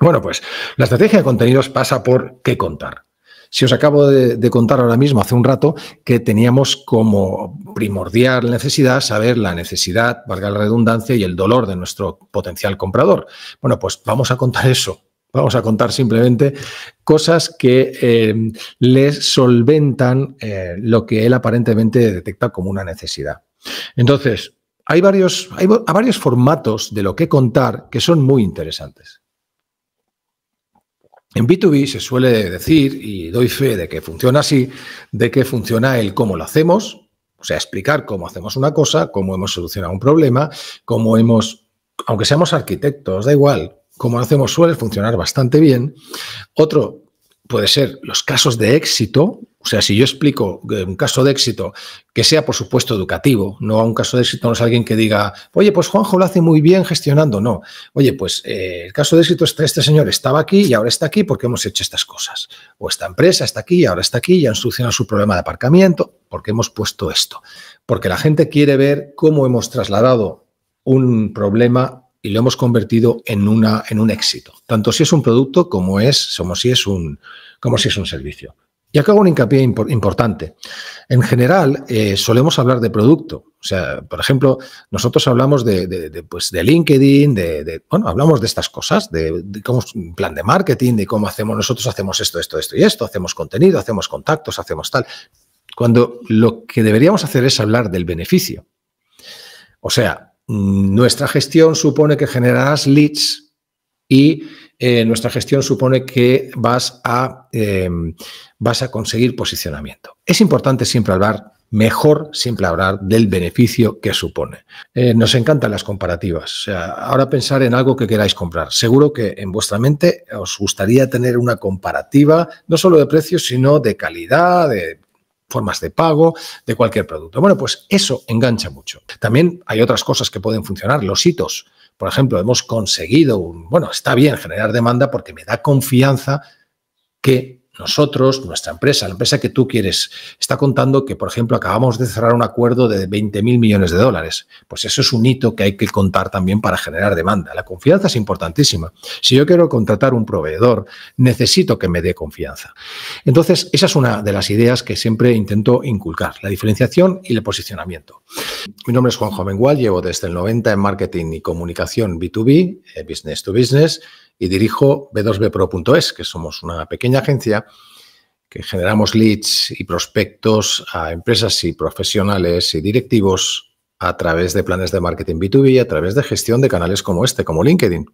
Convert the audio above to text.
Bueno, pues la estrategia de contenidos pasa por qué contar. Si os acabo de, contar ahora mismo, hace un rato, que teníamos como primordial necesidad saber la necesidad, valga la redundancia, y el dolor de nuestro potencial comprador. Bueno, pues vamos a contar eso. Vamos a contar simplemente cosas que eh, le les solventan eh, lo que él aparentemente detecta como una necesidad. Entonces, hay varios, hay varios formatos de lo que contar que son muy interesantes. En B2B se suele decir, y doy fe de que funciona así, de que funciona el cómo lo hacemos, o sea, explicar cómo hacemos una cosa, cómo hemos solucionado un problema, cómo hemos, aunque seamos arquitectos, da igual, cómo lo hacemos suele funcionar bastante bien. Otro puede ser los casos de éxito, o sea, si yo explico eh, un caso de éxito que sea, por supuesto, educativo, no a un caso de éxito no es alguien que diga, oye, pues Juanjo lo hace muy bien gestionando, no. Oye, pues eh, el caso de éxito que este, este señor estaba aquí y ahora está aquí porque hemos hecho estas cosas. O esta empresa está aquí y ahora está aquí y han solucionado su problema de aparcamiento porque hemos puesto esto. Porque la gente quiere ver cómo hemos trasladado un problema y lo hemos convertido en, una, en un éxito, tanto si es un producto como, es, como si es un, como si es un servicio. Y acá hago un hincapié importante. En general, eh, solemos hablar de producto. O sea, por ejemplo, nosotros hablamos de, pues, LinkedIn, de, bueno, hablamos de estas cosas, de, cómo un plan de marketing, de cómo hacemos, nosotros hacemos esto, esto, esto y esto, hacemos contenido, hacemos contactos, hacemos tal. Cuando lo que deberíamos hacer es hablar del beneficio. O sea, mm, nuestra gestión supone que generarás leads y eh, nuestra gestión supone que vas a, eh, vas a conseguir posicionamiento. Es importante siempre hablar, mejor siempre hablar del beneficio que supone. Eh, nos encantan las comparativas. ahora pensar en algo que queráis comprar. Seguro que en vuestra mente os gustaría tener una comparativa, no solo de precios, sino de calidad, de formas de pago de cualquier producto. Bueno, pues eso engancha mucho. También hay otras cosas que pueden funcionar, los hitos por ejemplo, hemos conseguido, un, bueno, está bien generar demanda porque me da confianza que nosotros, nuestra empresa, la empresa que tú quieres, está contando que, por ejemplo, acabamos de cerrar un acuerdo de 20 mil millones de dólares. Pues eso es un hito que hay que contar también para generar demanda. La confianza es importantísima. Si yo quiero contratar un proveedor, necesito que me dé confianza. Entonces, esa es una de las ideas que siempre intento inculcar, la diferenciación y el posicionamiento. Mi nombre es Juan Mengual, llevo desde el 90 en marketing y comunicación B2B, eh, business to business, y dirijo b2bpro.es, que somos una pequeña agencia que generamos leads y prospectos a empresas y profesionales y directivos a través de planes de marketing B2B, y a través de gestión de canales como este, como LinkedIn.